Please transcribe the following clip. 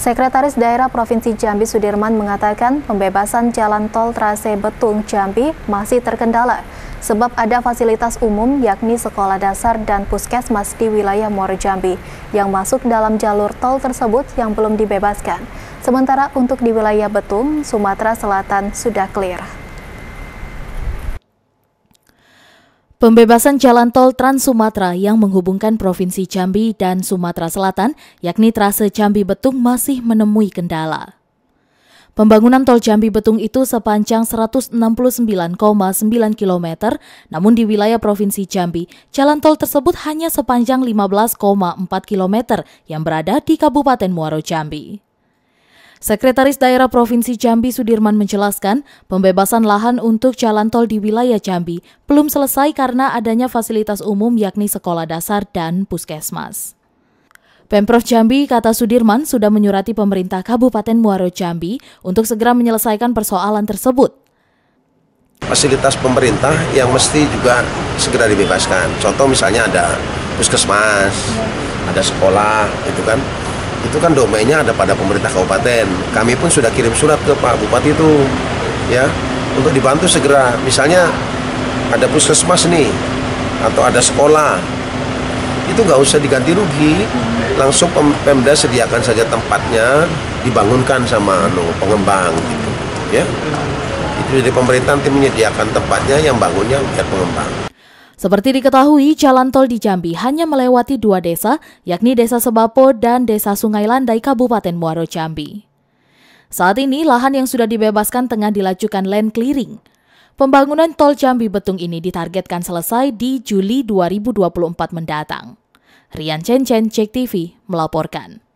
Sekretaris Daerah Provinsi Jambi Sudirman mengatakan pembebasan jalan tol trase Betung Jambi masih terkendala sebab ada fasilitas umum yakni sekolah dasar dan puskesmas di wilayah Muara Jambi yang masuk dalam jalur tol tersebut yang belum dibebaskan. Sementara untuk di wilayah Betung, Sumatera Selatan sudah clear. Pembebasan jalan tol Trans Sumatera yang menghubungkan Provinsi Jambi dan Sumatera Selatan, yakni trase Jambi Betung masih menemui kendala. Pembangunan tol Jambi Betung itu sepanjang 169,9 km, namun di wilayah Provinsi Jambi, jalan tol tersebut hanya sepanjang 15,4 km yang berada di Kabupaten Muaro Jambi. Sekretaris Daerah Provinsi Jambi Sudirman menjelaskan, pembebasan lahan untuk jalan tol di wilayah Jambi belum selesai karena adanya fasilitas umum yakni sekolah dasar dan puskesmas. Pemprov Jambi, kata Sudirman, sudah menyurati pemerintah Kabupaten Muaro Jambi untuk segera menyelesaikan persoalan tersebut. Fasilitas pemerintah yang mesti juga segera dibebaskan. Contoh misalnya ada puskesmas, ada sekolah, itu kan itu kan domainnya ada pada pemerintah kabupaten. Kami pun sudah kirim surat ke Pak Bupati itu ya untuk dibantu segera. Misalnya ada puskesmas nih atau ada sekolah itu nggak usah diganti rugi langsung pemda sediakan saja tempatnya dibangunkan sama no, anu, pengembang gitu ya itu jadi pemerintah nanti menyediakan tempatnya yang bangunnya biar pengembang seperti diketahui, jalan tol di Jambi hanya melewati dua desa, yakni Desa Sebapo dan Desa Sungai Landai, Kabupaten Muaro Jambi. Saat ini, lahan yang sudah dibebaskan tengah dilajukan land clearing. Pembangunan tol Jambi Betung ini ditargetkan selesai di Juli 2024 mendatang. Rian Chen Chen, Cek TV, melaporkan.